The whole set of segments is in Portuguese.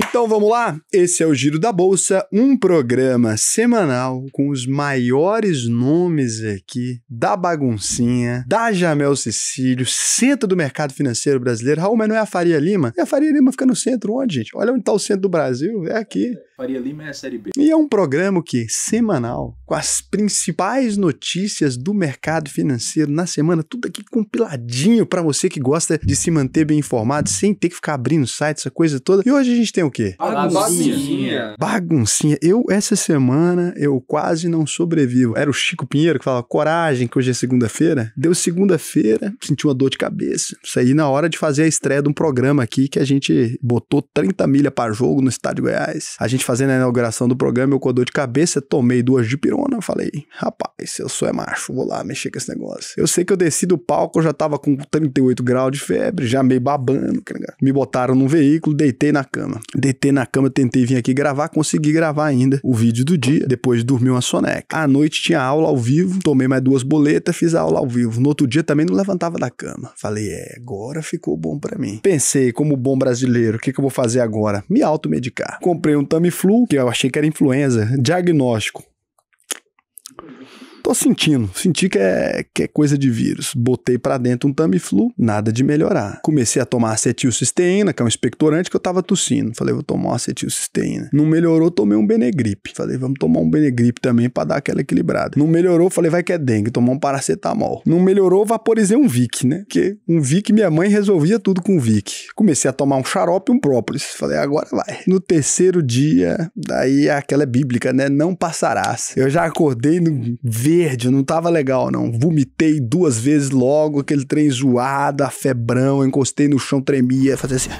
Então vamos lá? Esse é o Giro da Bolsa, um programa semanal com os maiores nomes aqui da baguncinha, da Jamel Cecílio, centro do mercado financeiro brasileiro. Raul, mas não é a Faria Lima? É a Faria Lima fica no centro onde, gente? Olha onde está o centro do Brasil, é aqui. Faria Lima é a Série B. E é um programa que, semanal, com as principais notícias do mercado financeiro na semana, tudo aqui compiladinho para você que gosta de se manter bem informado, sem ter que ficar abrindo site, essa coisa toda. E hoje a gente tem o quê? Baguncinha. Baguncinha. Eu, essa semana, eu quase não sobrevivo. Era o Chico Pinheiro que falava, coragem, que hoje é segunda-feira. Deu segunda-feira, senti uma dor de cabeça. aí na hora de fazer a estreia de um programa aqui que a gente botou 30 milha para jogo no estádio Goiás. A gente fazendo a inauguração do programa, eu com dor de cabeça, tomei duas de pirona, falei, rapaz, eu sou é macho, vou lá mexer com esse negócio. Eu sei que eu desci do palco, eu já tava com 38 graus de febre, já meio babando, me botaram num veículo, deitei na cama. Deitei na cama, tentei vir aqui gravar, consegui gravar ainda o vídeo do dia, depois dormi uma soneca. À noite tinha aula ao vivo, tomei mais duas boletas, fiz a aula ao vivo. No outro dia também não levantava da cama. Falei, é, agora ficou bom para mim. Pensei, como bom brasileiro, o que, que eu vou fazer agora? Me automedicar. Comprei um Tamiflu flu, que eu achei que era influenza, diagnóstico tô sentindo. Senti que é, que é coisa de vírus. Botei para dentro um Tamiflu, nada de melhorar. Comecei a tomar acetilcisteína, que é um expectorante que eu tava tossindo. Falei, vou tomar uma acetilcisteína. Não melhorou, tomei um Benegripe. Falei, vamos tomar um Benegripe também para dar aquela equilibrada. Não melhorou, falei, vai que é dengue, tomar um paracetamol. Não melhorou, vaporizei um Vic, né? Porque um Vic, minha mãe resolvia tudo com Vic. Comecei a tomar um xarope e um própolis. Falei, agora vai. No terceiro dia, daí aquela é bíblica, né? Não passarás. Eu já acordei no V verde, não tava legal não. Vomitei duas vezes logo, aquele trem zoado, febrão, encostei no chão, tremia, fazia assim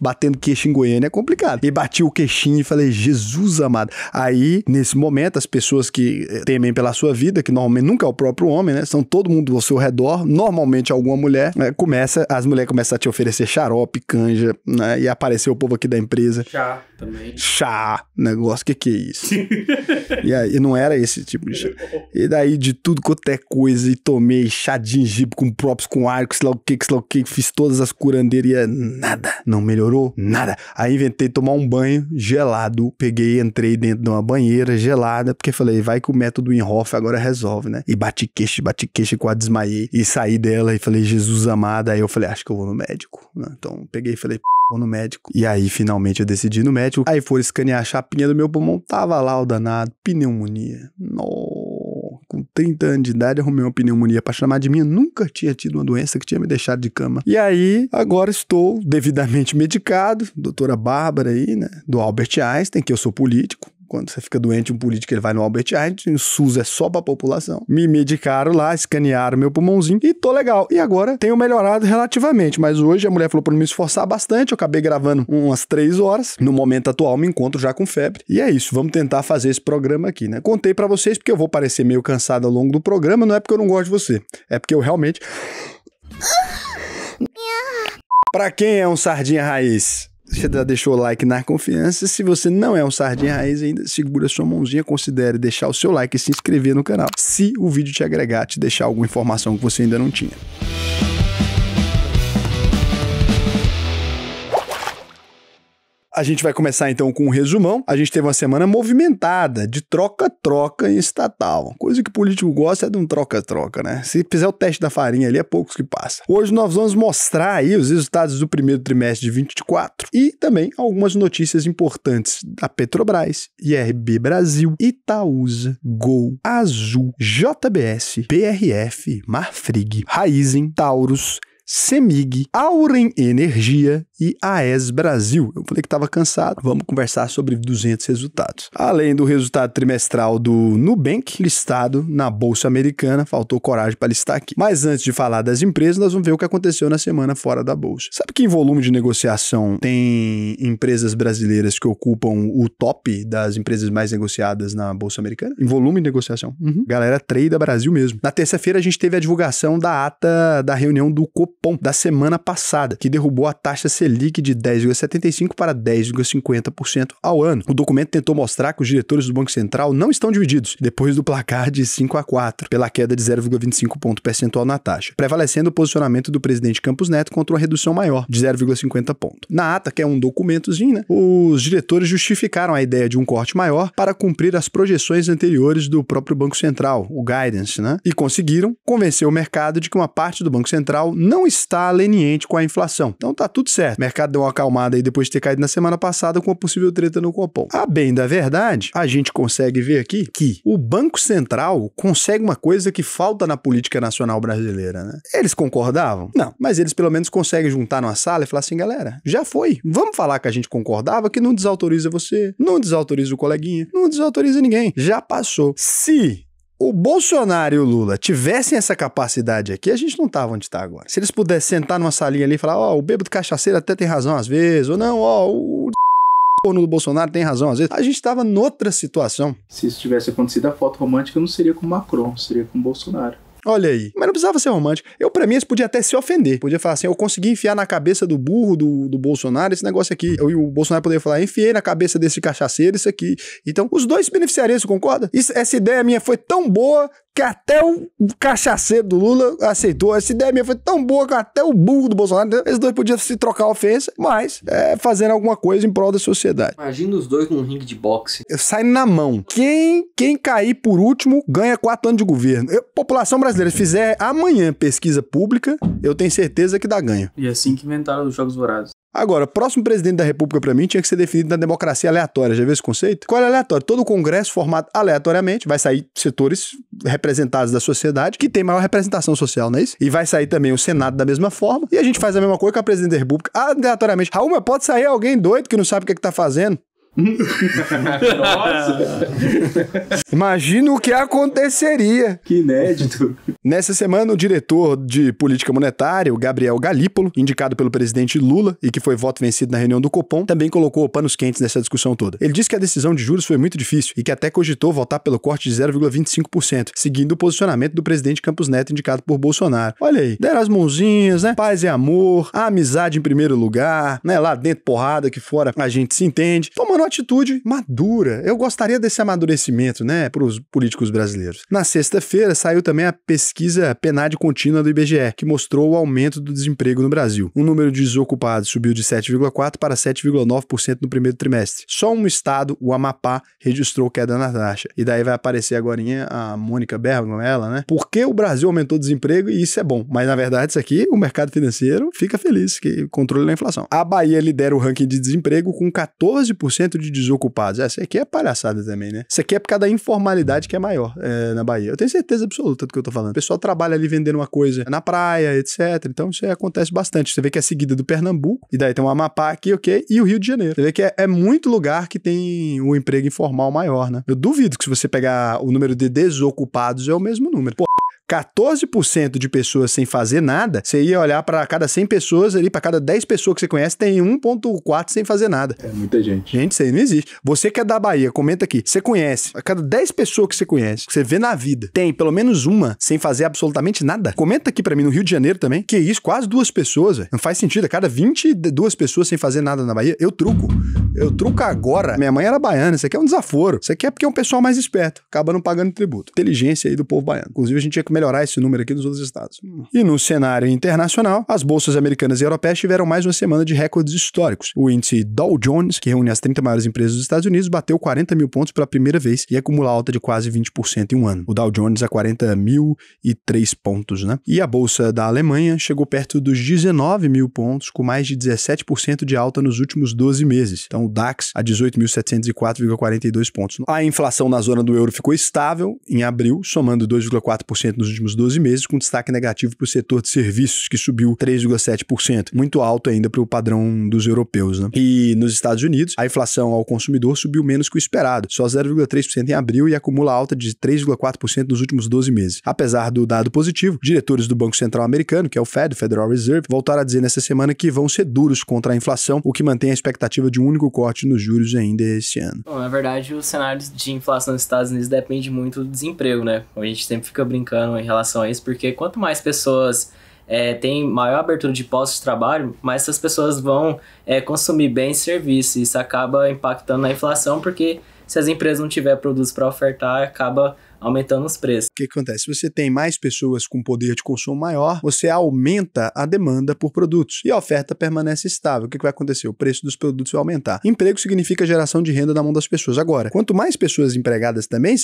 batendo queixo em Goiânia é complicado. E bati o queixinho e falei, Jesus amado. Aí, nesse momento, as pessoas que eh, temem pela sua vida, que normalmente nunca é o próprio homem, né? São todo mundo ao seu redor, normalmente alguma mulher, né? começa, as mulheres começam a te oferecer xarope, canja, né? E apareceu o povo aqui da empresa. Chá também. Chá, negócio, que que é isso? e aí, não era esse tipo de chá. E daí, de tudo quanto é coisa, e tomei chá de gengibre com próprios, com arco, sei lá o que, sei lá o que, fiz todas as curanderias, é nada. Não me melhorou nada. Aí inventei tomar um banho gelado, peguei, entrei dentro de uma banheira gelada, porque falei, vai que o método Inhoff agora resolve, né? E bati queixo, bati queixo, quase desmaiei. E saí dela e falei, Jesus amada. Aí eu falei, acho que eu vou no médico. Né? Então peguei e falei, vou no médico. E aí, finalmente, eu decidi no médico. Aí foram escanear a chapinha do meu pulmão, tava lá o danado, pneumonia. Nossa com 30 anos de idade, arrumei uma pneumonia para chamar de minha. Nunca tinha tido uma doença que tinha me deixado de cama. E aí, agora estou devidamente medicado, doutora Bárbara aí, né? Do Albert Einstein, que eu sou político quando você fica doente, um político ele vai no Albert Einstein, o SUS é só pra população. Me medicaram lá, escanearam meu pulmãozinho e tô legal. E agora tenho melhorado relativamente, mas hoje a mulher falou pra me esforçar bastante, eu acabei gravando umas três horas. No momento atual me encontro já com febre. E é isso, vamos tentar fazer esse programa aqui, né? Contei para vocês porque eu vou parecer meio cansado ao longo do programa, não é porque eu não gosto de você, é porque eu realmente. pra quem é um sardinha raiz? Você já deixou o like na confiança. Se você não é um sardinha raiz ainda, segura sua mãozinha, considere deixar o seu like e se inscrever no canal. Se o vídeo te agregar, te deixar alguma informação que você ainda não tinha. A gente vai começar então com um resumão. A gente teve uma semana movimentada de troca-troca em estatal. Coisa que político gosta é de um troca-troca, né? Se fizer o teste da farinha ali, é poucos que passa. Hoje nós vamos mostrar aí os resultados do primeiro trimestre de 24 e também algumas notícias importantes da Petrobras, IRB Brasil, Itaúsa, Gol, Azul, JBS, PRF, Marfrig, Raizen, Taurus, Semig, Auren Energia e AES Brasil. Eu falei que estava cansado, vamos conversar sobre 200 resultados. Além do resultado trimestral do Nubank, listado na Bolsa Americana, faltou coragem para listar aqui. Mas antes de falar das empresas, nós vamos ver o que aconteceu na semana fora da Bolsa. Sabe que em volume de negociação tem empresas brasileiras que ocupam o top das empresas mais negociadas na Bolsa Americana? Em volume de negociação. Uhum. Galera, trade Brasil mesmo. Na terça-feira a gente teve a divulgação da ata da reunião do Copom da semana passada, que derrubou a taxa Selic de 10,75% para 10,50% ao ano. O documento tentou mostrar que os diretores do Banco Central não estão divididos, depois do placar de 5 a 4, pela queda de 0,25 ponto percentual na taxa, prevalecendo o posicionamento do presidente Campos Neto contra uma redução maior, de 0,50 ponto. Na ata, que é um documentozinho, né, os diretores justificaram a ideia de um corte maior para cumprir as projeções anteriores do próprio Banco Central, o guidance, né, e conseguiram convencer o mercado de que uma parte do Banco Central não está leniente com a inflação. Então tá tudo certo certo. É. O mercado deu uma acalmada aí depois de ter caído na semana passada com a possível treta no Copom. A bem da verdade, a gente consegue ver aqui que o Banco Central consegue uma coisa que falta na política nacional brasileira, né? Eles concordavam? Não. Mas eles pelo menos conseguem juntar numa sala e falar assim, galera, já foi. Vamos falar que a gente concordava, que não desautoriza você, não desautoriza o coleguinha, não desautoriza ninguém. Já passou. Se o Bolsonaro e o Lula tivessem essa capacidade aqui, a gente não tava onde está agora. Se eles pudessem sentar numa salinha ali e falar, ó, oh, o bêbado cachaceiro até tem razão às vezes, ou não, ó, oh, o corno do Bolsonaro tem razão às vezes, a gente tava noutra situação. Se isso tivesse acontecido, a foto romântica não seria com Macron, seria com Bolsonaro. Olha aí. Mas não precisava ser romântico. Eu, pra mim, isso podia até se ofender. Podia falar assim: eu consegui enfiar na cabeça do burro, do, do Bolsonaro, esse negócio aqui. Eu, e o Bolsonaro poderia falar: enfiei na cabeça desse cachaceiro, isso aqui. Então, os dois beneficiariam, você concorda? Isso, essa ideia minha foi tão boa que até o cachaceiro do Lula aceitou. Essa ideia minha foi tão boa que até o burro do Bolsonaro. Né? esses dois podiam se trocar ofensa, mas é, fazendo alguma coisa em prol da sociedade. Imagina os dois num ringue de boxe. Sai na mão. Quem, quem cair por último ganha quatro anos de governo. Eu, população brasileira brasileira fizer amanhã pesquisa pública, eu tenho certeza que dá ganho. E é assim que inventaram os Jogos Vorazes. Agora, próximo presidente da República, para mim, tinha que ser definido na democracia aleatória. Já viu esse conceito? Qual é aleatório? Todo o Congresso formado aleatoriamente, vai sair setores representados da sociedade que tem maior representação social, não é isso? E vai sair também o Senado da mesma forma. E a gente faz a mesma coisa com a presidente da República, aleatoriamente. Raul, mas pode sair alguém doido que não sabe o que, é que tá fazendo. Nossa! Imagina o que aconteceria. Que inédito. Nessa semana, o diretor de política monetária, o Gabriel Galípolo, indicado pelo presidente Lula e que foi voto vencido na reunião do Copom, também colocou panos quentes nessa discussão toda. Ele disse que a decisão de juros foi muito difícil e que até cogitou votar pelo corte de 0,25%, seguindo o posicionamento do presidente Campos Neto indicado por Bolsonaro. Olha aí, deram as mãozinhas, né? Paz e amor, a amizade em primeiro lugar, né? Lá dentro porrada, que fora a gente se entende. Tomando uma atitude madura. Eu gostaria desse amadurecimento, né, para os políticos brasileiros. Na sexta-feira saiu também a pesquisa PNAD contínua do IBGE, que mostrou o aumento do desemprego no Brasil. O número de desocupados subiu de 7,4 para 7,9% no primeiro trimestre. Só um estado, o Amapá, registrou queda na taxa. E daí vai aparecer agora a Mônica Bergman, é ela, né? Por que o Brasil aumentou o desemprego e isso é bom? Mas na verdade, isso aqui, o mercado financeiro fica feliz que controla a inflação. A Bahia lidera o ranking de desemprego com 14% de desocupados. Essa é, aqui é palhaçada também, né? Isso aqui é por causa da informalidade que é maior é, na Bahia. Eu tenho certeza absoluta do que eu tô falando. O pessoal trabalha ali vendendo uma coisa na praia, etc. Então isso aí acontece bastante. Você vê que é seguida do Pernambuco, e daí tem o Amapá aqui, ok, e o Rio de Janeiro. Você vê que é, é muito lugar que tem o um emprego informal maior, né? Eu duvido que se você pegar o número de desocupados é o mesmo número. Pô, 14% de pessoas sem fazer nada, você ia olhar para cada 100 pessoas ali, para cada 10 pessoas que você conhece, tem 1,4 sem fazer nada. É muita gente. Gente, isso aí não existe. Você que é da Bahia, comenta aqui. Você conhece, a cada 10 pessoas que você conhece, que você vê na vida, tem pelo menos uma sem fazer absolutamente nada? Comenta aqui para mim no Rio de Janeiro também. Que isso, quase duas pessoas, Não faz sentido. A cada 22 pessoas sem fazer nada na Bahia, eu truco. Eu truco agora. Minha mãe era baiana, isso aqui é um desaforo. Isso aqui é porque é um pessoal mais esperto, acaba não pagando tributo. Inteligência aí do povo baiano. Inclusive, a gente ia que melhorar esse número aqui dos outros estados. E no cenário internacional, as bolsas americanas e europeias tiveram mais uma semana de recordes históricos. O índice Dow Jones, que reúne as 30 maiores empresas dos Estados Unidos, bateu 40 mil pontos pela primeira vez e acumula alta de quase 20% em um ano. O Dow Jones a 40.003 pontos, né? E a bolsa da Alemanha chegou perto dos 19 mil pontos, com mais de 17% de alta nos últimos 12 meses. Então o DAX a 18.704,42 pontos. A inflação na zona do euro ficou estável em abril, somando 2,4% nos últimos 12 meses, com destaque negativo para o setor de serviços, que subiu 3,7%, muito alto ainda para o padrão dos europeus. Né? E nos Estados Unidos, a inflação ao consumidor subiu menos que o esperado, só 0,3% em abril e acumula alta de 3,4% nos últimos 12 meses. Apesar do dado positivo, diretores do Banco Central Americano, que é o Fed, o Federal Reserve, voltaram a dizer nessa semana que vão ser duros contra a inflação, o que mantém a expectativa de um único corte nos juros ainda esse ano. Bom, na verdade, o cenário de inflação nos Estados Unidos depende muito do desemprego, né? A gente sempre fica brincando em relação a isso, porque quanto mais pessoas é, maior abertura de postos de trabalho, mais essas pessoas vão é, consumir bens e serviços. Isso acaba impactando na inflação, porque se as empresas não tiver produtos para ofertar, acaba aumentando os preços. O que acontece? Se você tem mais pessoas com poder de consumo maior, você aumenta a demanda por produtos e a oferta permanece estável. O que vai acontecer? O preço dos produtos vai aumentar. Emprego significa geração de renda na mão das pessoas. Agora, quanto mais pessoas empregadas também,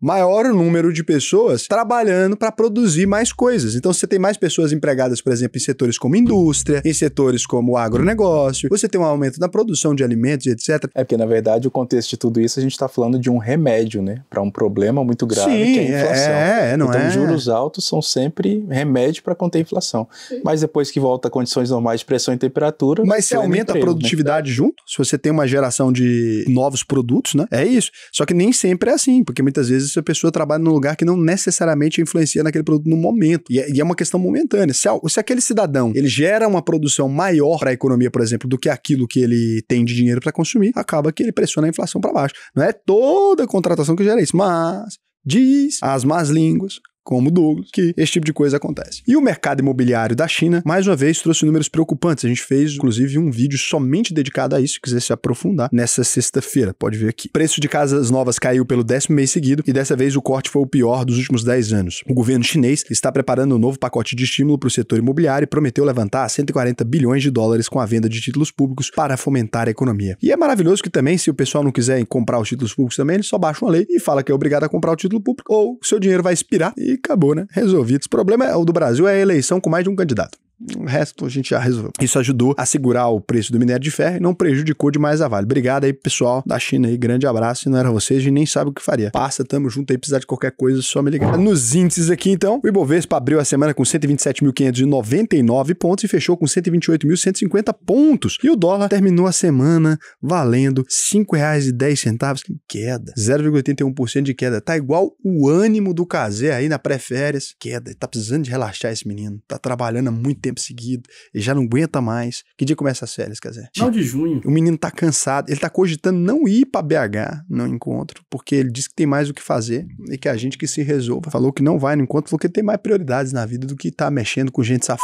maior o número de pessoas trabalhando para produzir mais coisas. Então você tem mais pessoas empregadas, por exemplo, em setores como indústria, em setores como agronegócio, você tem um aumento na produção de alimentos, etc. É porque, na verdade, o contexto de tudo isso, a gente está falando de um remédio, né? Para um problema muito grave Sim, que é a é, inflação. É, não então, é. juros altos são sempre remédio para conter a inflação. Mas depois que volta a condições normais de pressão e temperatura. Mas você aumenta emprego, a né? produtividade né? junto, se você tem uma geração de novos produtos, né? É isso. Só que nem sempre é assim, porque muitas vezes vezes a pessoa trabalha num lugar que não necessariamente influencia naquele produto no momento. E é, e é uma questão momentânea. Se, se, aquele cidadão ele gera uma produção maior para a economia, por exemplo, do que aquilo que ele tem de dinheiro para consumir, acaba que ele pressiona a inflação para baixo. Não é toda contratação que gera isso, mas diz as más línguas como o Douglas, que esse tipo de coisa acontece. E o mercado imobiliário da China, mais uma vez, trouxe números preocupantes. A gente fez, inclusive, um vídeo somente dedicado a isso, se quiser se aprofundar, nessa sexta-feira. Pode ver aqui. Preço de casas novas caiu pelo décimo mês seguido e dessa vez o corte foi o pior dos últimos 10 anos. O governo chinês está preparando um novo pacote de estímulo para o setor imobiliário e prometeu levantar 140 bilhões de dólares com a venda de títulos públicos para fomentar a economia. E é maravilhoso que também, se o pessoal não quiser comprar os títulos públicos também, eles só baixam a lei e fala que é obrigado a comprar o título público ou seu dinheiro vai expirar e e acabou, né? Resolvido. O problema é, do Brasil é a eleição com mais de um candidato. O resto a gente já resolveu. Isso ajudou a segurar o preço do minério de ferro e não prejudicou demais a Vale. Obrigado aí, pessoal da China aí. Grande abraço. Se não era vocês, a gente nem sabe o que faria. Passa, tamo junto aí. Precisar de qualquer coisa, é só me ligar. Nos índices aqui, então, o Ibovespa abriu a semana com 127.599 pontos e fechou com 128.150 pontos. E o dólar terminou a semana valendo R$ 5,10. Que queda. 0,81% de queda. Tá igual o ânimo do Kazé aí na pré-férias. Queda. Tá precisando de relaxar esse menino. Tá trabalhando há muito tempo tempo seguido, ele já não aguenta mais. Que dia começa as férias, quer dizer? Final de junho. O menino tá cansado, ele tá cogitando não ir para BH no encontro, porque ele disse que tem mais o que fazer e que é a gente que se resolva. Falou que não vai no encontro, falou que ele tem mais prioridades na vida do que tá mexendo com gente safada.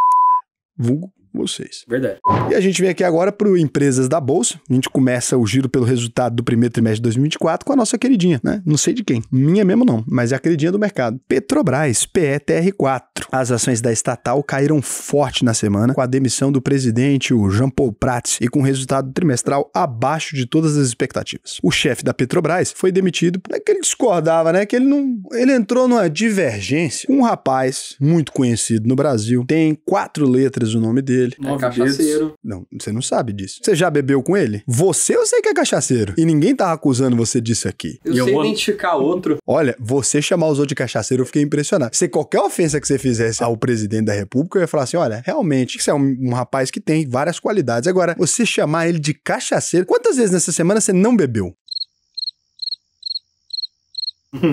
Vulgo vocês. Verdade. E a gente vem aqui agora para o Empresas da Bolsa. A gente começa o giro pelo resultado do primeiro trimestre de 2024 com a nossa queridinha, né? Não sei de quem. Minha mesmo não, mas é a queridinha do mercado. Petrobras, PETR4. As ações da estatal caíram forte na semana com a demissão do presidente, o Jean Paul Prats, e com resultado trimestral abaixo de todas as expectativas. O chefe da Petrobras foi demitido porque é ele discordava, né? Que ele não. Ele entrou numa divergência com um rapaz muito conhecido no Brasil. Tem quatro letras o nome dele dele. É cachaceiro. Não, você não sabe disso. Você já bebeu com ele? Você eu sei que é cachaceiro. E ninguém tava acusando você disso aqui. Eu sei vou... identificar outro. Olha, você chamar os outros de cachaceiro, eu fiquei impressionado. Se qualquer ofensa que você fizesse ao presidente da república, eu ia falar assim, olha, realmente, você é um, um rapaz que tem várias qualidades. Agora, você chamar ele de cachaceiro, quantas vezes nessa semana você não bebeu?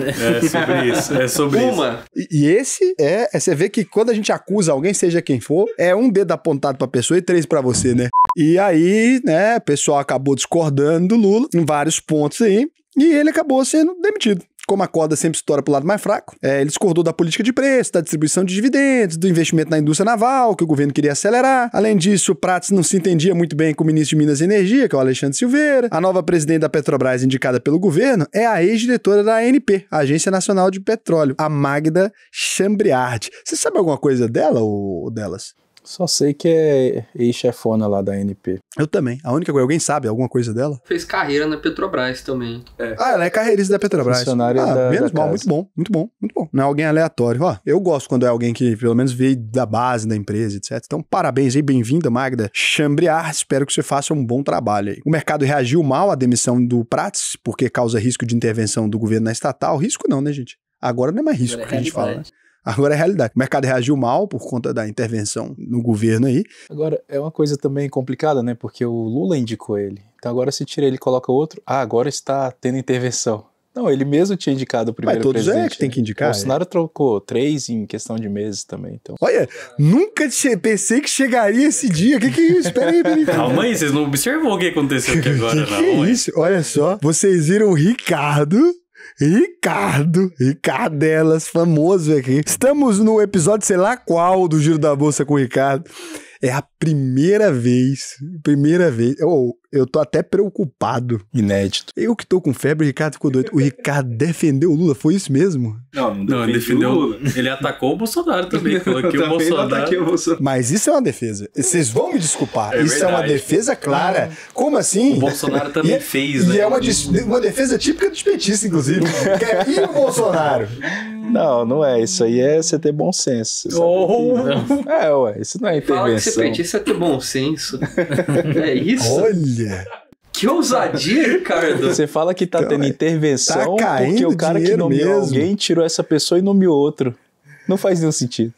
É sobre isso. É sobre Uma. isso. E, e esse é, é, Você vê que quando a gente acusa alguém, seja quem for, é um dedo apontado pra pessoa e três para você, né? E aí, né, o pessoal acabou discordando do Lula em vários pontos aí. E ele acabou sendo demitido como a corda sempre estoura para o lado mais fraco, é, ele discordou da política de preço, da distribuição de dividendos, do investimento na indústria naval, que o governo queria acelerar. Além disso, o Prats não se entendia muito bem com o ministro de Minas e Energia, que é o Alexandre Silveira. A nova presidente da Petrobras, indicada pelo governo, é a ex-diretora da ANP, a Agência Nacional de Petróleo, a Magda Chambriard. Você sabe alguma coisa dela ou delas? Só sei que é ex-chefona lá da NP. Eu também. A única coisa, alguém sabe alguma coisa dela? Fez carreira na Petrobras também. É. Ah, ela é carreirista da Petrobras. Funcionária ah, da, menos da mal, casa. muito bom, muito bom, muito bom. Não é alguém aleatório. Ó, eu gosto quando é alguém que pelo menos veio da base da empresa, etc. Então, parabéns aí, bem-vinda, Magda. Chambrear, espero que você faça um bom trabalho aí. O mercado reagiu mal à demissão do Prates, porque causa risco de intervenção do governo na estatal. Risco não, né, gente? Agora não é mais risco é que a gente fala, né? Agora é realidade. O mercado reagiu mal por conta da intervenção no governo aí. Agora, é uma coisa também complicada, né? Porque o Lula indicou ele. Então agora se tira ele coloca outro. Ah, agora está tendo intervenção. Não, ele mesmo tinha indicado o primeiro Mas todos presidente. É que tem que né? indicar. O Bolsonaro é. trocou três em questão de meses também. Então. Olha, nunca pensei que chegaria esse dia. O que, que é isso? Espera aí, peraí. Calma aí, vocês não observou o que aconteceu aqui agora, que não. Que é isso? Olha só, vocês viram o Ricardo Ricardo, Ricardelas, é famoso aqui. Estamos no episódio, sei lá qual, do Giro da Bolsa com o Ricardo. É a primeira vez, primeira vez, ou eu tô até preocupado. Inédito. Eu que tô com febre, o Ricardo ficou doido. O Ricardo defendeu o Lula, foi isso mesmo? Não, não, não defendeu. O Lula. Ele atacou o Bolsonaro também. Falou que o Bolsonaro. Mas isso é uma defesa. Vocês vão me desculpar. É isso verdade. é uma defesa clara. Como assim? O Bolsonaro também é- e, fez, né? E é uma, uma defesa típica dos petistas, inclusive. Quer é o Bolsonaro. Não, não é. Isso aí é você ter bom senso. Oh. Que... É, ué, isso não é intervenção. Fala que você petista é ter bom senso. é isso? Olha. É. Que ousadia, Ricardo! Você fala que tá então, tendo é, intervenção tá porque o cara que nomeou mesmo. alguém tirou essa pessoa e nomeou outro. Não faz nenhum sentido.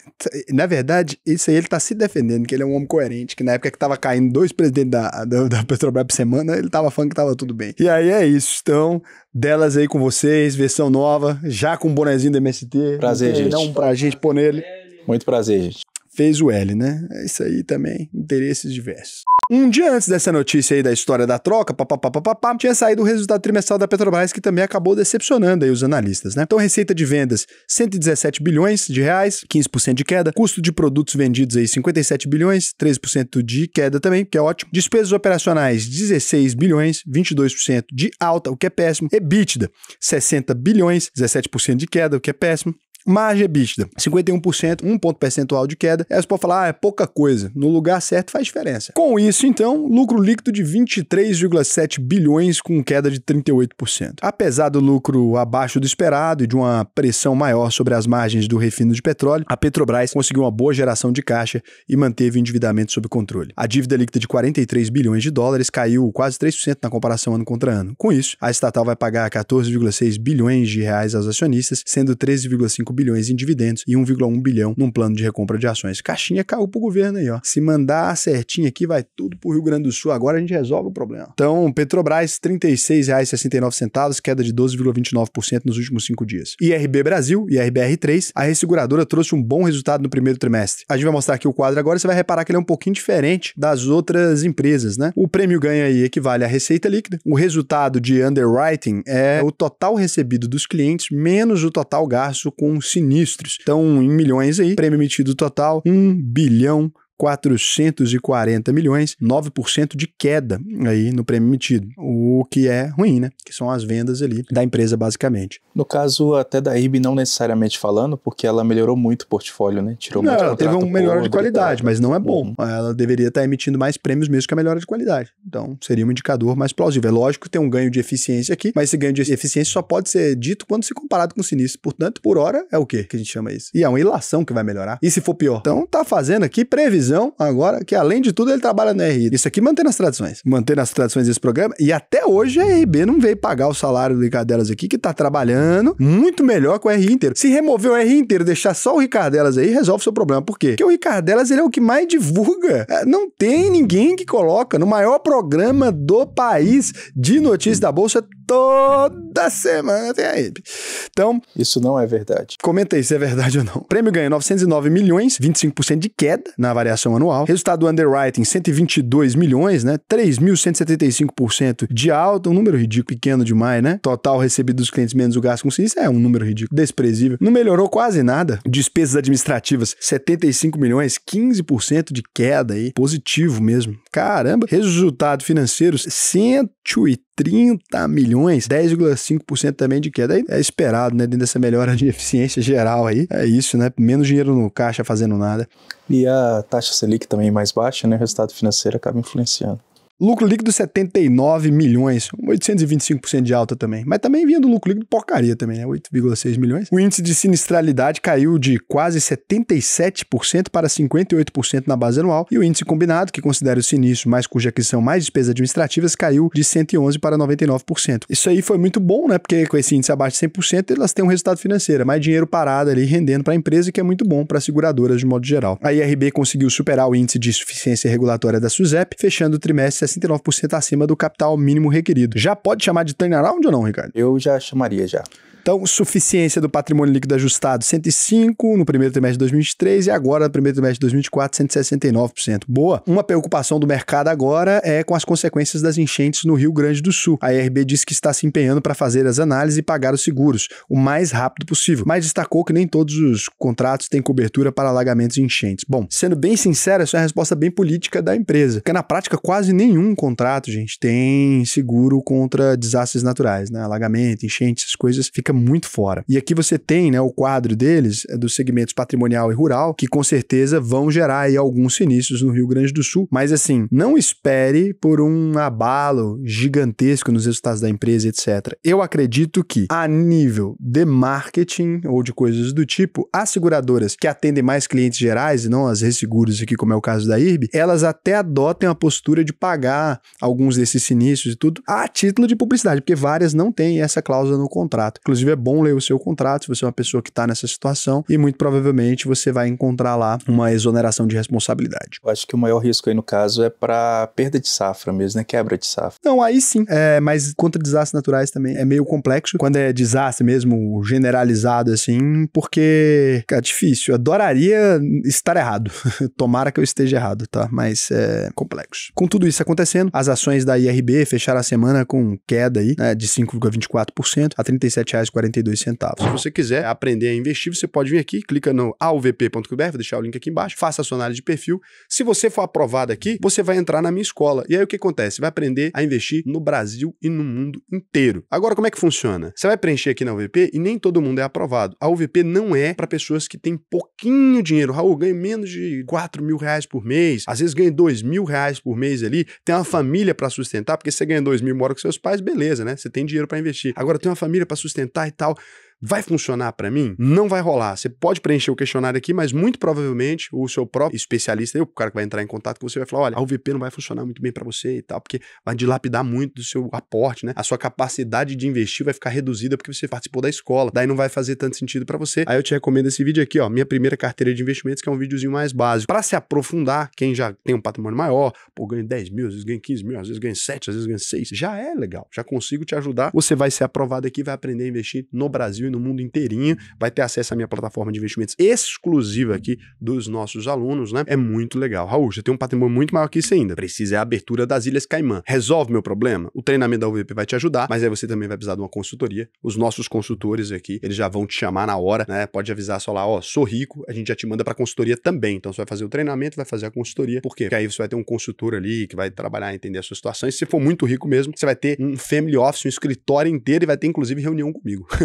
Na verdade, isso aí ele tá se defendendo, que ele é um homem coerente, que na época que tava caindo dois presidentes da, da, da Petrobras por semana, ele tava falando que tava tudo bem. E aí é isso, então, delas aí com vocês, versão nova, já com o um bonezinho do MST. Prazer, gente. Não pra gente pôr nele. Muito prazer, gente. Fez o L, né? É isso aí também, interesses diversos. Um dia antes dessa notícia aí da história da troca, papapá, tinha saído o resultado trimestral da Petrobras que também acabou decepcionando aí os analistas, né? Então, receita de vendas 117 bilhões de reais, 15% de queda, custo de produtos vendidos aí 57 bilhões, 13% de queda também, que é ótimo. Despesas operacionais 16 bilhões, 22% de alta, o que é péssimo. EBITDA 60 bilhões, 17% de queda, o que é péssimo. Margem EBITDA, é 51%, um ponto percentual de queda. Aí você pode falar, ah, é pouca coisa. No lugar certo faz diferença. Com isso, então, lucro líquido de 23,7 bilhões com queda de 38%. Apesar do lucro abaixo do esperado e de uma pressão maior sobre as margens do refino de petróleo, a Petrobras conseguiu uma boa geração de caixa e manteve o endividamento sob controle. A dívida líquida de 43 bilhões de dólares caiu quase 3% na comparação ano contra ano. Com isso, a estatal vai pagar 14,6 bilhões de reais aos acionistas, sendo 13,5 bilhões em dividendos e 1,1 bilhão num plano de recompra de ações. Caixinha caiu pro governo aí, ó. Se mandar certinho aqui, vai tudo pro Rio Grande do Sul. Agora a gente resolve o problema. Então, Petrobras, R$ 36,69, queda de 12,29% nos últimos cinco dias. IRB Brasil, IRBR3, a resseguradora trouxe um bom resultado no primeiro trimestre. A gente vai mostrar aqui o quadro agora, você vai reparar que ele é um pouquinho diferente das outras empresas, né? O prêmio ganha aí equivale à receita líquida. O resultado de underwriting é o total recebido dos clientes menos o total gasto com sinistros. Então, em milhões aí, prêmio emitido total, 1 bilhão 440 milhões, 9% de queda aí no prêmio emitido, o que é ruim, né? Que são as vendas ali da empresa basicamente. No caso até da IB, não necessariamente falando, porque ela melhorou muito o portfólio, né? Tirou não, muito ela teve um melhor de qualidade, mas não é bom. Uhum. Ela deveria estar emitindo mais prêmios mesmo que a melhora de qualidade. Então, seria um indicador mais plausível. É lógico que tem um ganho de eficiência aqui, mas esse ganho de eficiência só pode ser dito quando se comparado com o sinistro. Portanto, por hora é o quê que a gente chama isso? E é uma ilação que vai melhorar. E se for pior? Então, tá fazendo aqui previsão Felizão agora, que além de tudo ele trabalha no RI. Isso aqui mantendo as tradições. Mantendo as tradições desse programa. E até hoje a RB não veio pagar o salário do Ricardelas aqui, que tá trabalhando muito melhor com o RI inteiro. Se remover o RI inteiro, deixar só o Ricardelas aí, resolve o seu problema. Por quê? Porque o Ricardelas, ele é o que mais divulga. É, não tem ninguém que coloca no maior programa do país de notícias da Bolsa Toda semana tem a Hebe. Então. Isso não é verdade. Comenta aí se é verdade ou não. O prêmio ganha 909 milhões, 25% de queda na variação anual. Resultado do underwriting, 122 milhões, né? 3.175% de alta. Um número ridículo, pequeno demais, né? Total recebido dos clientes menos o gasto com sinistro é um número ridículo, desprezível. Não melhorou quase nada. Despesas administrativas, 75 milhões, 15% de queda aí. Positivo mesmo. Caramba. Resultado financeiro, 180 30 milhões, 10,5% também de queda. É, é esperado, né? Dentro dessa melhora de eficiência geral aí. É isso, né? Menos dinheiro no caixa fazendo nada. E a taxa Selic também mais baixa, né? O resultado financeiro acaba influenciando. Lucro líquido 79 milhões, 825% de alta também. Mas também vinha do lucro líquido porcaria também, né? 8,6 milhões. O índice de sinistralidade caiu de quase 77% para 58% na base anual e o índice combinado, que considera o sinistro, mas cuja aquisição mais despesas administrativas, caiu de 111 para 99%. Isso aí foi muito bom, né? Porque com esse índice abaixo de 100%, elas têm um resultado financeiro, é mais dinheiro parado ali rendendo para a empresa, que é muito bom para seguradoras de modo geral. A IRB conseguiu superar o índice de suficiência regulatória da SUSEP, fechando o trimestre 69% acima do capital mínimo requerido. Já pode chamar de turnaround ou não, Ricardo? Eu já chamaria já. Então, suficiência do patrimônio líquido ajustado, 105 no primeiro trimestre de 2023 e agora no primeiro trimestre de 2024, 169%. Boa. Uma preocupação do mercado agora é com as consequências das enchentes no Rio Grande do Sul. A ERB diz que está se empenhando para fazer as análises e pagar os seguros o mais rápido possível, mas destacou que nem todos os contratos têm cobertura para alagamentos e enchentes. Bom, sendo bem sincero, essa é uma resposta bem política da empresa, porque na prática quase nenhum contrato, gente, tem seguro contra desastres naturais, né? Alagamento, enchentes, essas coisas, fica muito fora. E aqui você tem né, o quadro deles, é dos segmentos patrimonial e rural, que com certeza vão gerar aí alguns sinistros no Rio Grande do Sul. Mas assim, não espere por um abalo gigantesco nos resultados da empresa, etc. Eu acredito que, a nível de marketing ou de coisas do tipo, as seguradoras que atendem mais clientes gerais e não as resseguros aqui, como é o caso da IRB, elas até adotem a postura de pagar alguns desses sinistros e tudo a título de publicidade, porque várias não têm essa cláusula no contrato. Inclusive, Inclusive, é bom ler o seu contrato se você é uma pessoa que está nessa situação e muito provavelmente você vai encontrar lá uma exoneração de responsabilidade. Eu acho que o maior risco aí no caso é para perda de safra mesmo, né? Quebra de safra. Não, aí sim. É, mas contra desastres naturais também é meio complexo. Quando é desastre mesmo generalizado assim, porque é difícil. Eu adoraria estar errado. Tomara que eu esteja errado, tá? Mas é complexo. Com tudo isso acontecendo, as ações da IRB fecharam a semana com queda aí né, de 5,24% a R$ 37,00 42 centavos. Se você quiser aprender a investir, você pode vir aqui, clica no alvp.br, vou deixar o link aqui embaixo, faça a sua análise de perfil. Se você for aprovado aqui, você vai entrar na minha escola. E aí o que acontece? Você vai aprender a investir no Brasil e no mundo inteiro. Agora, como é que funciona? Você vai preencher aqui na UVP e nem todo mundo é aprovado. A UVP não é para pessoas que têm pouquinho dinheiro. Raul, ganha menos de 4 mil reais por mês, às vezes ganha 2 mil reais por mês ali, tem uma família para sustentar, porque você ganha 2 mil, mora com seus pais, beleza, né? Você tem dinheiro para investir. Agora, tem uma família para sustentar e tal vai funcionar para mim? Não vai rolar. Você pode preencher o questionário aqui, mas muito provavelmente o seu próprio especialista, o cara que vai entrar em contato com você, vai falar: olha, a UVP não vai funcionar muito bem para você e tal, porque vai dilapidar muito do seu aporte, né? A sua capacidade de investir vai ficar reduzida porque você participou da escola. Daí não vai fazer tanto sentido para você. Aí eu te recomendo esse vídeo aqui, ó, minha primeira carteira de investimentos, que é um videozinho mais básico. Para se aprofundar, quem já tem um patrimônio maior, pô, ganha 10 mil, às vezes ganha 15 mil, às vezes ganha 7, às vezes ganha 6, já é legal, já consigo te ajudar. Você vai ser aprovado aqui, vai aprender a investir no Brasil Brasil e no mundo inteirinho, vai ter acesso à minha plataforma de investimentos exclusiva aqui dos nossos alunos, né? É muito legal. Raul, você tem um patrimônio muito maior que isso ainda. Precisa é a abertura das Ilhas Caimã. Resolve meu problema? O treinamento da UVP vai te ajudar, mas aí você também vai precisar de uma consultoria. Os nossos consultores aqui, eles já vão te chamar na hora, né? Pode avisar só lá, ó, oh, sou rico, a gente já te manda para consultoria também. Então você vai fazer o treinamento, vai fazer a consultoria. Por quê? Porque aí você vai ter um consultor ali que vai trabalhar, entender a sua situação. E se for muito rico mesmo, você vai ter um family office, um escritório inteiro e vai ter inclusive reunião comigo.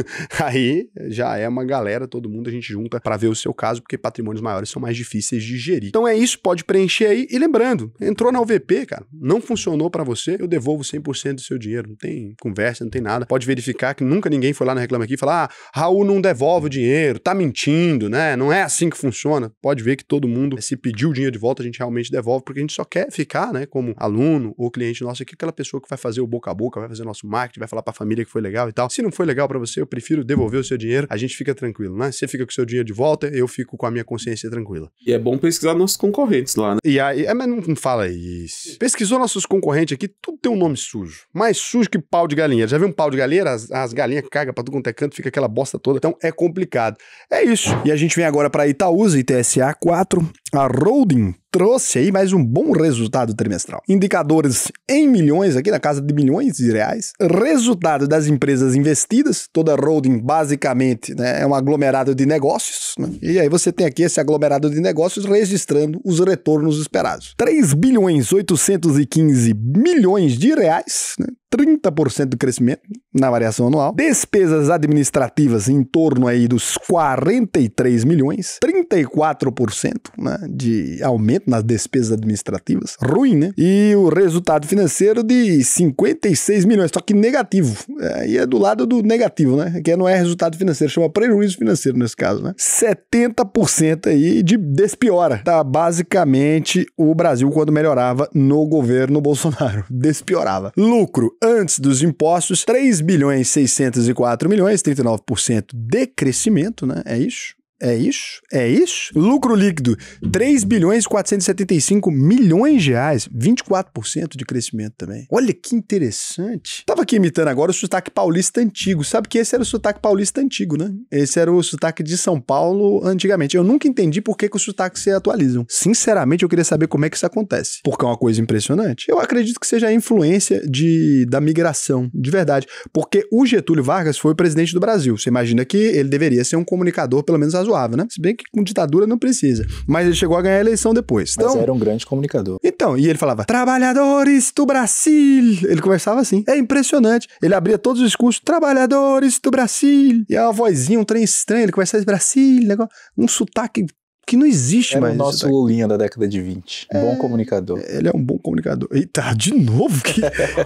aí já é uma galera, todo mundo a gente junta para ver o seu caso, porque patrimônios maiores são mais difíceis de gerir. Então é isso, pode preencher aí. E lembrando, entrou na UVP, cara, não funcionou para você, eu devolvo 100% do seu dinheiro. Não tem conversa, não tem nada. Pode verificar que nunca ninguém foi lá na Reclama Aqui e falar, ah, Raul não devolve o dinheiro, tá mentindo, né? Não é assim que funciona. Pode ver que todo mundo, se pediu o dinheiro de volta, a gente realmente devolve, porque a gente só quer ficar, né, como aluno ou cliente nosso aqui, aquela pessoa que vai fazer o boca a boca, vai fazer nosso marketing, vai falar pra família que foi legal e tal. Se não foi legal para você, eu prefiro devolver devolver o seu dinheiro, a gente fica tranquilo, né? Você fica com o seu dinheiro de volta, eu fico com a minha consciência tranquila. E é bom pesquisar nossos concorrentes lá, né? E aí, é, mas não fala isso. Pesquisou nossos concorrentes aqui, tudo tem um nome sujo. Mais sujo que pau de galinha. Já viu um pau de galinha? As, as galinhas cagam pra tudo quanto é canto, fica aquela bosta toda. Então é complicado. É isso. E a gente vem agora para Itaúsa, ITSA 4, a Rolding trouxe aí mais um bom resultado trimestral. Indicadores em milhões, aqui na casa de milhões de reais. Resultado das empresas investidas, toda holding basicamente né, é um aglomerado de negócios. Né? E aí você tem aqui esse aglomerado de negócios registrando os retornos esperados. 3 bilhões 815 milhões de reais, né? 30% de crescimento na variação anual, despesas administrativas em torno aí dos 43 milhões, 34% né, de aumento nas despesas administrativas, ruim, né? E o resultado financeiro de 56 milhões, só que negativo. É, aí é do lado do negativo, né? Que não é resultado financeiro, chama prejuízo financeiro nesse caso, né? 70% aí de despiora. Tá basicamente o Brasil quando melhorava no governo Bolsonaro, despiorava. Lucro antes dos impostos, 3 bilhões 604 milhões, 39% de crescimento, né? É isso. É isso? É isso? Lucro líquido, 3 bilhões e 475 milhões de reais, 24% de crescimento também. Olha que interessante. Tava aqui imitando agora o sotaque paulista antigo. Sabe que esse era o sotaque paulista antigo, né? Esse era o sotaque de São Paulo antigamente. Eu nunca entendi por que, que os sotaques se atualizam. Sinceramente, eu queria saber como é que isso acontece. Porque é uma coisa impressionante. Eu acredito que seja a influência de, da migração, de verdade. Porque o Getúlio Vargas foi o presidente do Brasil. Você imagina que ele deveria ser um comunicador, pelo menos razoável razoável, né? Se bem que com ditadura não precisa. Mas ele chegou a ganhar a eleição depois. Então, Mas era um grande comunicador. Então, e ele falava: Trabalhadores do Brasil! Ele conversava assim. É impressionante. Ele abria todos os discursos: Trabalhadores do Brasil! E a vozinha, um trem estranho, ele começava a Brasil, negócio, um sotaque que não existe Era mais. O nosso Lulinha da década de 20. É... Bom comunicador. Ele é um bom comunicador. Eita, de novo? Que...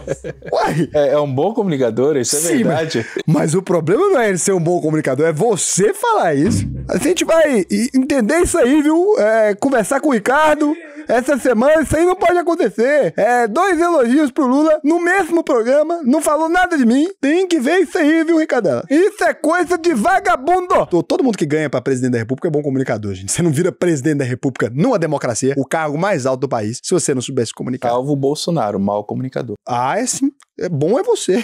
Uai! É, é, um bom comunicador, isso é Sim, verdade. Mas, mas, o problema não é ele ser um bom comunicador, é você falar isso. A gente vai entender isso aí, viu? É, conversar com o Ricardo essa semana, isso aí não pode acontecer. É, dois elogios pro Lula no mesmo programa, não falou nada de mim. Tem que ver isso aí, viu, Ricardo? Isso é coisa de vagabundo! Todo mundo que ganha pra presidente da República é bom comunicador, gente. Você não vira presidente da República numa democracia, o cargo mais alto do país, se você não soubesse comunicar. Salvo o Bolsonaro, mau comunicador. Ah, é sim. É bom é você.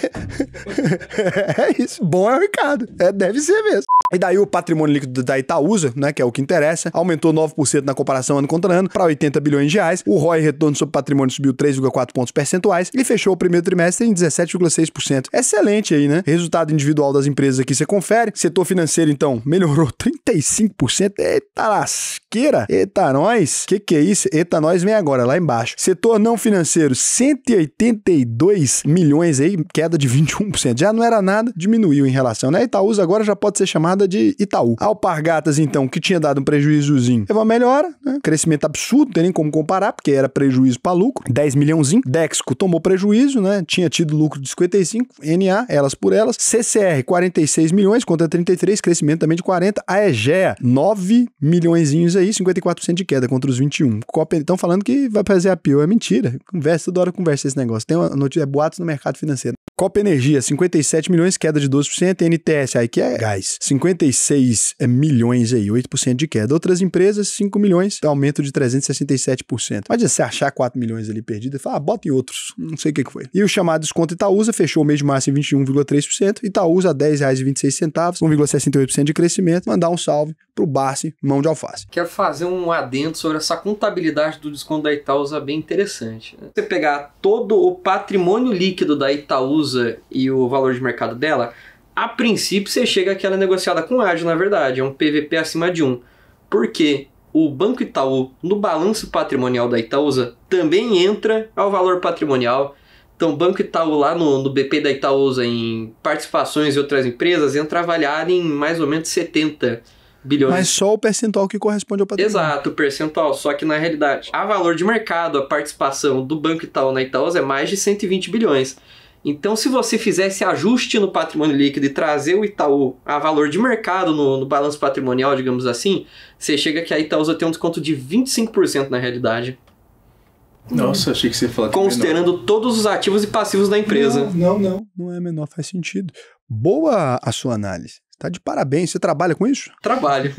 é isso. Bom é o Ricardo. É, deve ser mesmo. E daí o patrimônio líquido da Itaúsa, né, que é o que interessa, aumentou 9% na comparação ano contra ano para 80 bilhões de reais. O ROI retorno sobre patrimônio subiu 3,4 pontos percentuais e fechou o primeiro trimestre em 17,6%. Excelente aí, né? Resultado individual das empresas aqui você confere. Setor financeiro então melhorou 35%. Eita lasqueira. Eita nós. Que que é isso? Eita nós vem agora lá embaixo. Setor não financeiro 182 milhões milhões aí, queda de 21%. Já não era nada, diminuiu em relação, né? Itaúsa agora já pode ser chamada de Itaú. Alpargatas, então, que tinha dado um prejuízozinho, teve uma melhora, né? Crescimento absurdo, tem nem como comparar, porque era prejuízo para lucro, 10 milhãozinho. Dexco tomou prejuízo, né? Tinha tido lucro de 55, NA, elas por elas. CCR, 46 milhões contra 33, crescimento também de 40. A EGEA, 9 milhõeszinhos aí, 54% de queda contra os 21. Copa, então falando que vai fazer a pior, é mentira. Conversa, toda hora conversa esse negócio. Tem uma notícia, é boatos no mercado financeiro. Copa Energia, 57 milhões, queda de 12%. NTS, aí que é gás, 56 é, milhões aí, 8% de queda. Outras empresas, 5 milhões, aumento de 367%. Pode você achar 4 milhões ali perdido e falar, ah, bota em outros, não sei o que, que foi. E o chamado desconto Itaúsa fechou o mês de março em 21,3%. Itaúsa, R$ 10,26, 1,68% de crescimento. Mandar um salve para o Barsi mão de alface. Quero fazer um adendo sobre essa contabilidade do desconto da Itaúsa bem interessante. Né? Você pegar todo o patrimônio líquido da Itaúsa e o valor de mercado dela, a princípio você chega àquela negociada com ágio, na verdade, é um PVP acima de 1. Porque o Banco Itaú, no balanço patrimonial da Itaúsa, também entra ao valor patrimonial. Então, o Banco Itaú lá no, no BP da Itaúsa, em participações e outras empresas, entra avaliado em mais ou menos 70 bilhões. Mas só o percentual que corresponde ao patrimônio. Exato, o percentual. Só que na realidade, a valor de mercado, a participação do Banco Itaú na Itaúsa é mais de 120 bilhões. Então, se você fizesse ajuste no patrimônio líquido e trazer o Itaú a valor de mercado no, no balanço patrimonial, digamos assim, você chega que a Itaúsa tem um desconto de 25% na realidade. Nossa, achei que você ia falar que Considerando menor. todos os ativos e passivos da empresa. Não, não, não, não é menor, faz sentido. Boa a sua análise. Tá de parabéns. Você trabalha com isso? Trabalho.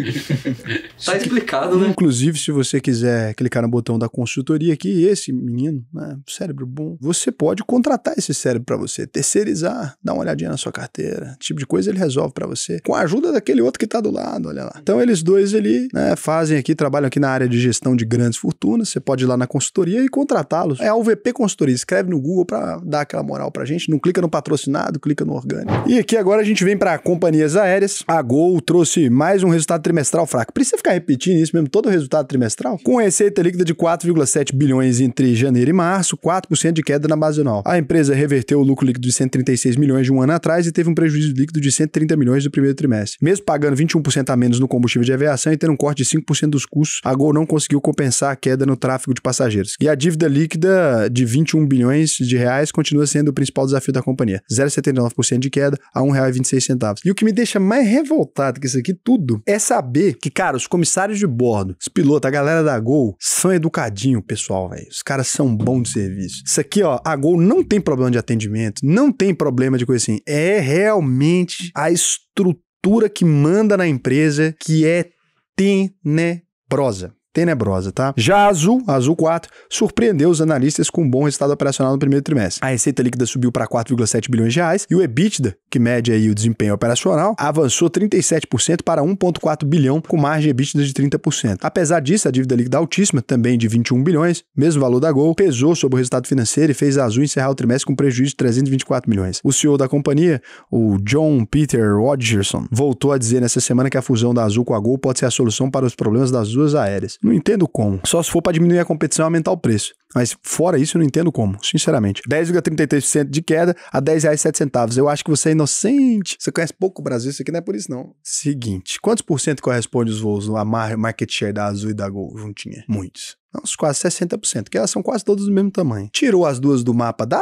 tá explicado, né? Inclusive, se você quiser clicar no botão da consultoria aqui, esse menino, né, cérebro bom, você pode contratar esse cérebro para você, terceirizar, dar uma olhadinha na sua carteira, tipo de coisa ele resolve para você, com a ajuda daquele outro que tá do lado, olha lá. Então, eles dois ali, né, fazem aqui, trabalham aqui na área de gestão de grandes fortunas. Você pode ir lá na consultoria e contratá-los. É a UVP Consultoria. Escreve no Google para dar aquela moral pra gente. Não clica no patrocinado, clica no orgânico. E aqui agora a gente vem para companhias aéreas a Gol trouxe mais um resultado trimestral fraco. Precisa ficar repetindo isso mesmo, todo resultado trimestral? Com receita líquida de 4,7 bilhões entre janeiro e março, 4% de queda na base anual. A empresa reverteu o lucro líquido de 136 milhões de um ano atrás e teve um prejuízo líquido de 130 milhões do primeiro trimestre. Mesmo pagando 21% a menos no combustível de aviação e tendo um corte de 5% dos custos, a Gol não conseguiu compensar a queda no tráfego de passageiros. E a dívida líquida de 21 bilhões de reais continua sendo o principal desafio da companhia. 0,79% de queda a R$ 1,26. E o que me deixa mais revoltado que isso aqui tudo é saber que, cara, os comissários de bordo, os pilotos, a galera da Gol, são educadinho, pessoal, velho. Os caras são bons de serviço. Isso aqui, ó, a Gol não tem problema de atendimento, não tem problema de coisa assim. É realmente a estrutura que manda na empresa que é tenebrosa tenebrosa, tá? Já a Azul, a Azul 4, surpreendeu os analistas com um bom resultado operacional no primeiro trimestre. A receita líquida subiu para 4,7 bilhões de reais e o EBITDA, que mede aí o desempenho operacional, avançou 37% para 1,4 bilhão, com margem EBITDA de 30%. Apesar disso, a dívida líquida altíssima, também de 21 bilhões, mesmo valor da Gol, pesou sobre o resultado financeiro e fez a Azul encerrar o trimestre com prejuízo de 324 milhões. O CEO da companhia, o John Peter Rogerson, voltou a dizer nessa semana que a fusão da Azul com a Gol pode ser a solução para os problemas das duas aéreas. Não entendo como. Só se for para diminuir a competição e aumentar o preço. Mas fora isso, eu não entendo como, sinceramente. 10,33% de queda a R$10,07. Eu acho que você é inocente. Você conhece pouco o Brasil, isso aqui não é por isso, não. Seguinte, quantos por cento corresponde os voos a market share da Azul e da Gol juntinha? Muitos. Uns quase 60%, que elas são quase todas do mesmo tamanho. Tirou as duas do mapa, dá?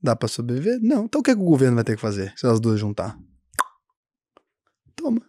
Dá para sobreviver? Não. Então o que, é que o governo vai ter que fazer se as duas juntar? Toma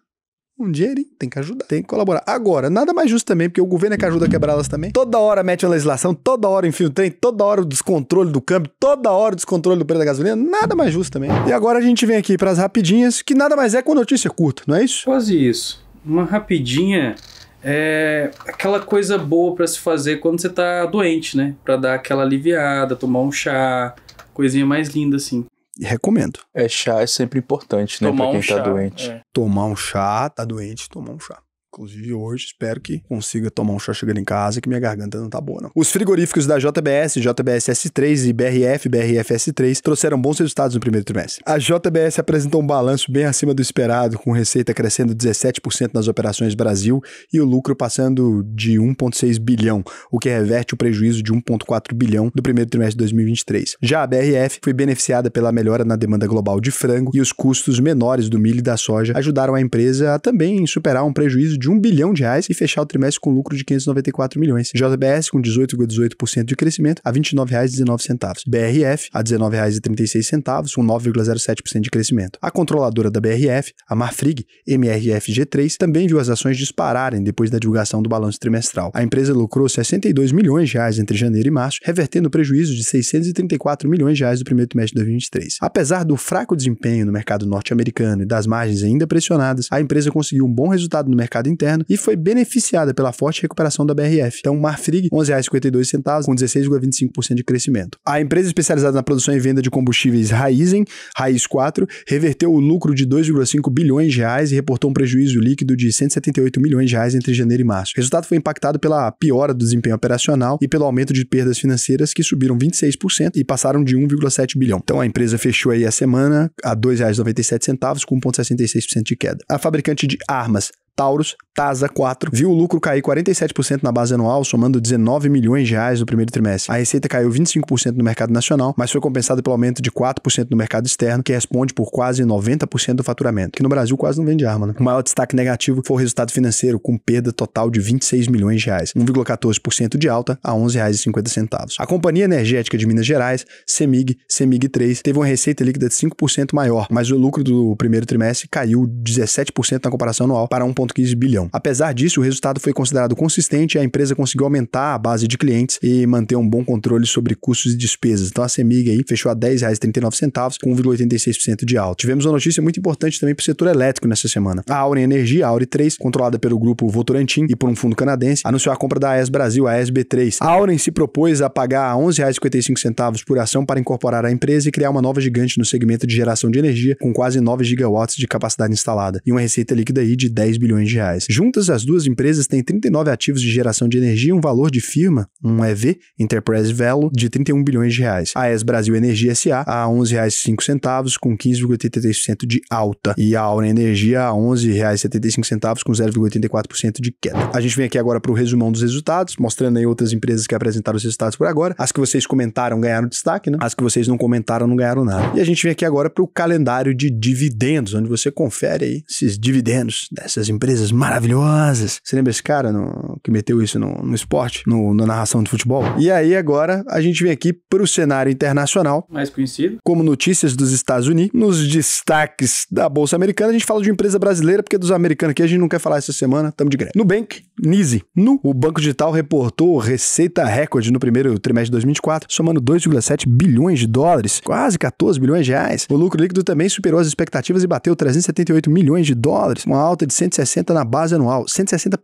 um dinheirinho, tem que ajudar, tem que colaborar. Agora, nada mais justo também, porque o governo é que ajuda a quebrar elas também. Toda hora mete uma legislação, toda hora enfia o trem, toda hora o descontrole do câmbio, toda hora o descontrole do preço da gasolina, nada mais justo também. E agora a gente vem aqui para as rapidinhas, que nada mais é com notícia curta, não é isso? Quase isso. Uma rapidinha é aquela coisa boa para se fazer quando você tá doente, né? Para dar aquela aliviada, tomar um chá, coisinha mais linda assim recomendo. É, chá é sempre importante, né? Tomar pra quem um tá chá, doente. É. Tomar um chá, tá doente, tomar um chá. Inclusive hoje, espero que consiga tomar um chá chegando em casa, que minha garganta não tá boa, não. Os frigoríficos da JBS, JBS S3 e BRF, BRF S3 trouxeram bons resultados no primeiro trimestre. A JBS apresentou um balanço bem acima do esperado, com receita crescendo 17% nas operações Brasil e o lucro passando de 1,6 bilhão, o que reverte o prejuízo de 1,4 bilhão do primeiro trimestre de 2023. Já a BRF foi beneficiada pela melhora na demanda global de frango e os custos menores do milho e da soja ajudaram a empresa a também superar um prejuízo de de 1 bilhão de reais e fechar o trimestre com lucro de 594 milhões. JBS com 18,18% ,18 de crescimento a R$ 29,19. BRF a R$ 19,36 com 9,07% de crescimento. A controladora da BRF, a Marfrig, MRFG3, também viu as ações dispararem depois da divulgação do balanço trimestral. A empresa lucrou 62 milhões de reais entre janeiro e março, revertendo o prejuízo de 634 milhões de reais do primeiro trimestre de 2023. Apesar do fraco desempenho no mercado norte-americano e das margens ainda pressionadas, a empresa conseguiu um bom resultado no mercado interno interno e foi beneficiada pela forte recuperação da BRF. Então, Marfrig, R$ 11,52 com 16,25% de crescimento. A empresa especializada na produção e venda de combustíveis Raizen, Raiz 4, reverteu o lucro de 2,5 bilhões de reais e reportou um prejuízo líquido de 178 milhões de reais entre janeiro e março. O resultado foi impactado pela piora do desempenho operacional e pelo aumento de perdas financeiras que subiram 26% e passaram de 1,7 bilhão. Então a empresa fechou aí a semana a R$ 2,97 com 1,66% de queda. A fabricante de armas Taurus, Tasa 4, viu o lucro cair 47% na base anual, somando 19 milhões de reais no primeiro trimestre. A receita caiu 25% no mercado nacional, mas foi compensada pelo aumento de 4% no mercado externo, que responde por quase 90% do faturamento, que no Brasil quase não vende arma. Né? O maior destaque negativo foi o resultado financeiro, com perda total de 26 milhões de reais, 1,14% de alta a R$ 11,50. A Companhia Energética de Minas Gerais, CEMIG, CEMIG 3, teve uma receita líquida de 5% maior, mas o lucro do primeiro trimestre caiu 17% na comparação anual para 1,5 1,15 bilhão. Apesar disso, o resultado foi considerado consistente e a empresa conseguiu aumentar a base de clientes e manter um bom controle sobre custos e despesas. Então a Semig aí fechou a R$ 10,39 com 1,86% de alta. Tivemos uma notícia muito importante também para o setor elétrico nessa semana. A Aurin Energia, a Aure 3, controlada pelo grupo Votorantim e por um fundo canadense, anunciou a compra da AES Brasil, a ESB3. A Aurin se propôs a pagar R$ 11,55 por ação para incorporar a empresa e criar uma nova gigante no segmento de geração de energia com quase 9 gigawatts de capacidade instalada e uma receita líquida aí de 10 bilhões bilhões de reais. Juntas, as duas empresas têm 39 ativos de geração de energia e um valor de firma, um EV, Enterprise Value, de 31 bilhões de reais. A ES Brasil Energia SA a R$ 11,05 com 15,83% de alta e a Aura Energia a R$ 11,75 com 0,84% de queda. A gente vem aqui agora para o resumão dos resultados, mostrando aí outras empresas que apresentaram os resultados por agora. As que vocês comentaram ganharam destaque, né? As que vocês não comentaram não ganharam nada. E a gente vem aqui agora para o calendário de dividendos, onde você confere aí esses dividendos dessas empresas empresas maravilhosas. Você lembra esse cara no, que meteu isso no, no esporte, no, na narração de futebol? E aí agora a gente vem aqui para o cenário internacional. Mais conhecido. Como notícias dos Estados Unidos. Nos destaques da Bolsa Americana, a gente fala de uma empresa brasileira, porque dos americanos aqui a gente não quer falar essa semana, estamos de greve. Nubank, Nise. Nu, o Banco Digital reportou receita recorde no primeiro trimestre de 2024, somando 2,7 bilhões de dólares, quase 14 bilhões de reais. O lucro líquido também superou as expectativas e bateu 378 milhões de dólares, uma alta de 160 160 na base anual, 160%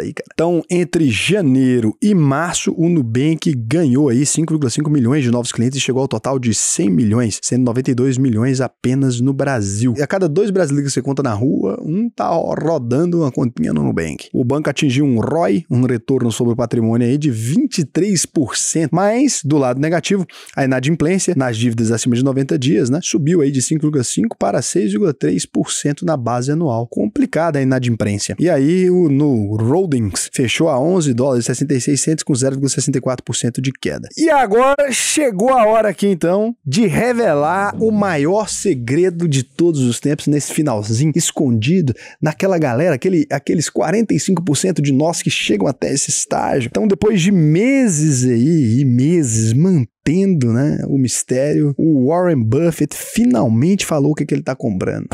aí, cara. Então, entre janeiro e março, o Nubank ganhou aí 5,5 milhões de novos clientes e chegou ao total de 100 milhões, 92 milhões apenas no Brasil. E a cada dois brasileiros que você conta na rua, um tá rodando uma continha no Nubank. O banco atingiu um ROI, um retorno sobre o patrimônio aí de 23%, mas do lado negativo, a inadimplência nas dívidas acima de 90 dias, né, subiu aí de 5,5 para 6,3% na base anual. Complicada a inadimplência inadimplência. E aí, o, no Rollings fechou a 11 dólares e 66 centos com 0,64% de queda. E agora chegou a hora aqui, então, de revelar o maior segredo de todos os tempos nesse finalzinho, escondido naquela galera, aquele, aqueles 45% de nós que chegam até esse estágio. Então, depois de meses aí, e meses, mantendo tendo né, o mistério, o Warren Buffett finalmente falou o que, é que ele está comprando.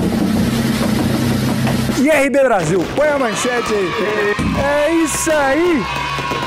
IRB RB Brasil. Põe a manchete aí. É isso aí!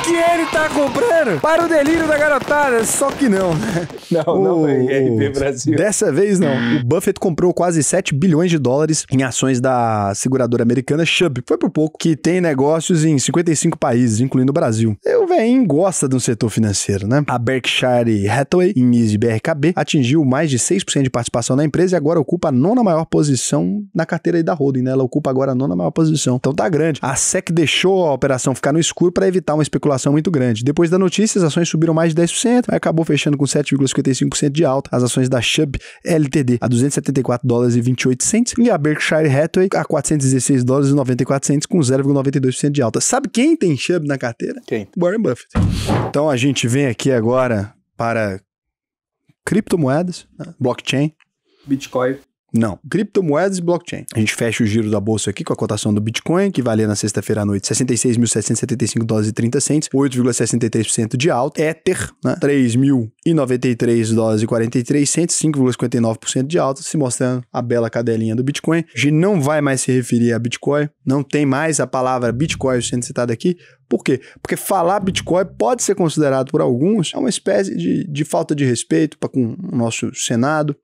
que ele tá comprando para o delírio da garotada. Só que não, né? Não, não é IRB Brasil. Dessa vez não. O Buffett comprou quase 7 bilhões de dólares em ações da seguradora americana Chubb. Foi por pouco, que tem negócios em 55 países, incluindo o Brasil. E o VEM gosta de um setor financeiro, né? A Berkshire Hathaway, em MIS BRKB, atingiu mais de 6% de participação na empresa e agora ocupa a nona maior posição na carteira da holding, né? Ela ocupa agora a nona maior posição. Então tá grande. A SEC deixou a operação ficar no escuro para evitar uma especulação oscilação muito grande. Depois da notícia, as ações subiram mais de 10%, mas acabou fechando com 7,55% de alta as ações da Chubb LTD a 274 dólares e 28 cents e a Berkshire Hathaway a 416 dólares e 94 cents com 0,92% de alta. Sabe quem tem Chubb na carteira? Quem? Warren Buffett. Então a gente vem aqui agora para criptomoedas, né? blockchain, Bitcoin. Não. Criptomoedas e blockchain. A gente fecha o giro da bolsa aqui com a cotação do Bitcoin, que valia na sexta-feira à noite 66.775 dólares e 30 centes, 8,63% de alta. Ether, né? 3.093 dólares e 43 centes, 5,59% de alta, se mostrando a bela cadelinha do Bitcoin. A gente não vai mais se referir a Bitcoin, não tem mais a palavra Bitcoin sendo citada aqui, por quê? Porque falar Bitcoin pode ser considerado por alguns uma espécie de, de falta de respeito para com o nosso Senado,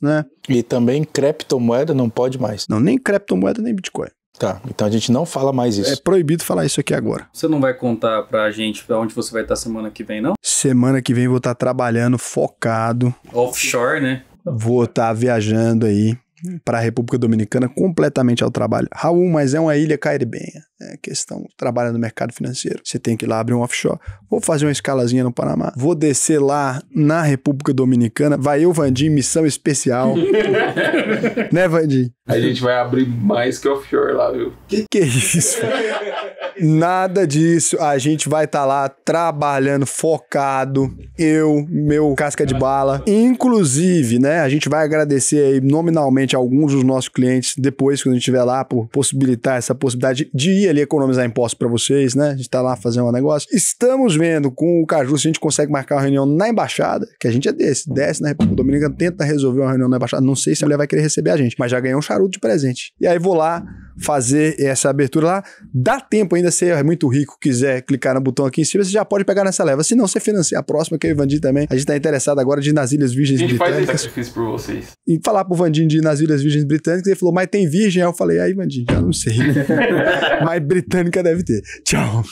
né? E também criptomoeda não pode mais. Não, nem criptomoeda nem Bitcoin. Tá, então a gente não fala mais isso. É proibido falar isso aqui agora. Você não vai contar pra gente pra onde você vai estar semana que vem, não? Semana que vem vou estar trabalhando focado. Offshore, né? Vou estar viajando aí para a República Dominicana completamente ao trabalho. Raul, mas é uma ilha caribenha é, questão, trabalha no mercado financeiro. Você tem que ir lá abrir um offshore. Vou fazer uma escalazinha no Panamá. Vou descer lá na República Dominicana. Vai eu, Vandim, missão especial. né, Vandim? A gente vai abrir mais que offshore lá, viu? Que que é isso? Nada disso. A gente vai estar tá lá trabalhando focado. Eu, meu casca de bala. Inclusive, né, a gente vai agradecer aí nominalmente alguns dos nossos clientes depois, quando a gente estiver lá, por possibilitar essa possibilidade de ir ali economizar impostos para vocês, né? A gente tá lá fazendo um negócio. Estamos vendo com o Caju se a gente consegue marcar uma reunião na embaixada, que a gente é desse, desce na República Dominicana, tenta resolver uma reunião na embaixada. Não sei se a mulher vai querer receber a gente, mas já ganhei um charuto de presente. E aí vou lá fazer essa abertura lá. Dá tempo ainda, se é muito rico, quiser clicar no botão aqui em cima, você já pode pegar nessa leva. Se não, você financia a próxima, que é o Ivandim também. A gente tá interessado agora de ir nas Ilhas Virgens Britânicas. Ele faz esse sacrifício por vocês. E falar pro Vandim de ir nas Ilhas Virgens Britânicas, ele falou, mas tem virgem? Aí eu falei, aí, Vandim, já não sei. mas britânica deve ter. Tchau.